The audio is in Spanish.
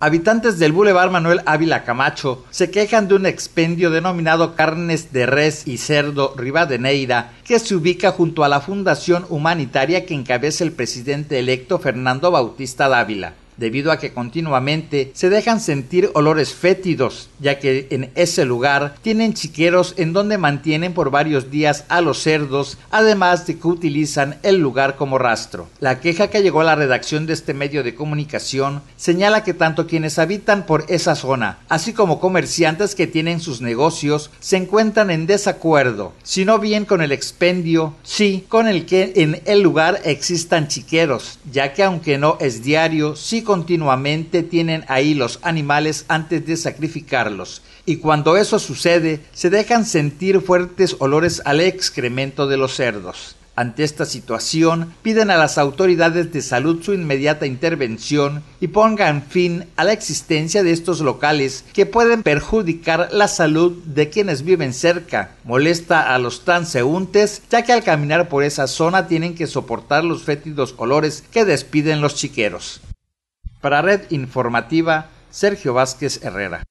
Habitantes del Boulevard Manuel Ávila Camacho se quejan de un expendio denominado Carnes de Res y Cerdo Rivadeneira, que se ubica junto a la Fundación Humanitaria que encabeza el presidente electo Fernando Bautista Dávila debido a que continuamente se dejan sentir olores fétidos, ya que en ese lugar tienen chiqueros en donde mantienen por varios días a los cerdos, además de que utilizan el lugar como rastro. La queja que llegó a la redacción de este medio de comunicación señala que tanto quienes habitan por esa zona, así como comerciantes que tienen sus negocios, se encuentran en desacuerdo, si no bien con el expendio, sí con el que en el lugar existan chiqueros, ya que aunque no es diario, sí continuamente tienen ahí los animales antes de sacrificarlos, y cuando eso sucede se dejan sentir fuertes olores al excremento de los cerdos. Ante esta situación, piden a las autoridades de salud su inmediata intervención y pongan fin a la existencia de estos locales que pueden perjudicar la salud de quienes viven cerca. Molesta a los transeúntes, ya que al caminar por esa zona tienen que soportar los fétidos olores que despiden los chiqueros. Para Red Informativa, Sergio Vázquez Herrera.